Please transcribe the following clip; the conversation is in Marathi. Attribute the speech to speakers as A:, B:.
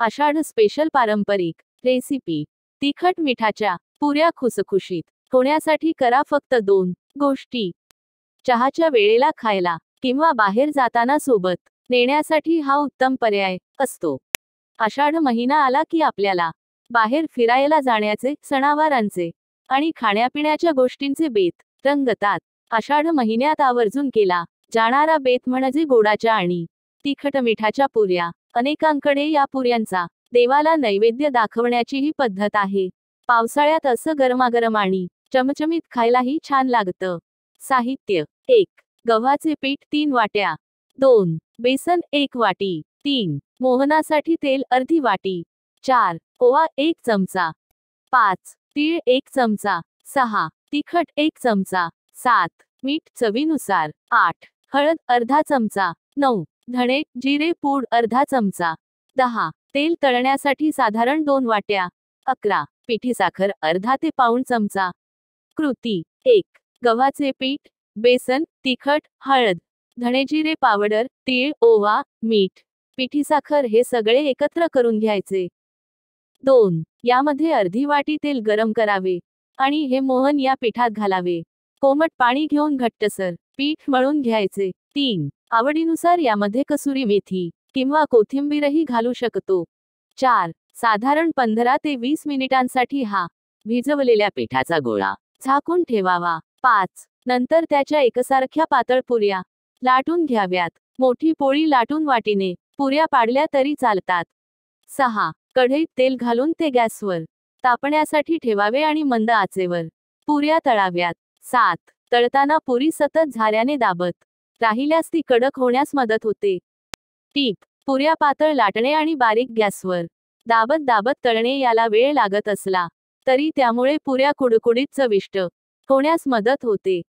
A: आषाढ स्पेशल पारंपरिक रेसिपी तिखट मिठाच्या पुऱ्या खुसखुशीत होण्यासाठी करा फक्त दोन गोष्टी चहाच्या वेळेला खायला किंवा बाहेर जाताना सोबत नेण्यासाठी हा उत्तम पर्याय असतो आषाढ महिना आला की आपल्याला बाहेर फिरायला जाण्याचे सणावारांचे आणि खाण्यापिण्याच्या गोष्टींचे बेत रंगतात आषाढ महिन्यात आवर्जून केला जाणारा बेत म्हणजे गोडाच्या आणि तिखट मिठाच्या पुऱ्या अनेकांकडे या पुऱ्यांचा देवाला नैवेद्य ही पद्धत आहे पावसाळ्यात असं गरमागरम आणि चमचमीत खायलाही छान लागतं साहित्य एक गव्हाचे पीठ तीन वाट्या दोन बेसन एक वाटी तीन मोहनासाठी तेल अर्धी वाटी चार ओवा एक चमचा पाच तीळ एक चमचा सहा तिखट एक चमचा सात मीठ चवीनुसार आठ हळद अर्धा चमचा नऊ धणे जिरे पूड अर्धा चमचा दहा तेल तळण्यासाठी साधारण दोन वाट्या अकरा पिठी साखर अर्धा ते पाऊण चमचा कृती एक गव्हाचे पीठ बेसन तिखट हळद धणे जिरे पावडर तीळ ओवा मीठ पिठी साखर हे सगळे एकत्र करून घ्यायचे दोन यामध्ये अर्धी वाटी तेल गरम करावे आणि हे मोहन या पिठात घालावे कोमट पाणी घेऊन घट्टसर पीठ मळून घ्यायचे तीन आवडीनुसार यामध्ये कसुरी मेथी किंवा कोथिंबीरही घालू शकतो चार साधारण पंधरा ते वीस मिनिटांसाठी हा भिजवलेल्या पिठाचा गोळा झाकून ठेवावा पाच नंतर त्याच्या एकसारख्या पातळ पुऱ्या लाटून घ्याव्यात मोठी पोळी लाटून वाटीने पुऱ्या पाडल्या तरी चालतात सहा कढईत तेल घालून ते गॅसवर तापण्यासाठी ठेवावे आणि मंद आचेवर पुऱ्या तळाव्यात सात तळताना पुरी सतत झाल्याने दाबत राहिल्यास ती कडक होण्यास मदत होते टीप पुऱ्या पातळ लाटणे आणि बारीक गॅसवर दाबत दाबत तळणे याला वेळ लागत असला तरी त्यामुळे पुऱ्या कुडकुडीत चविष्ट होण्यास मदत होते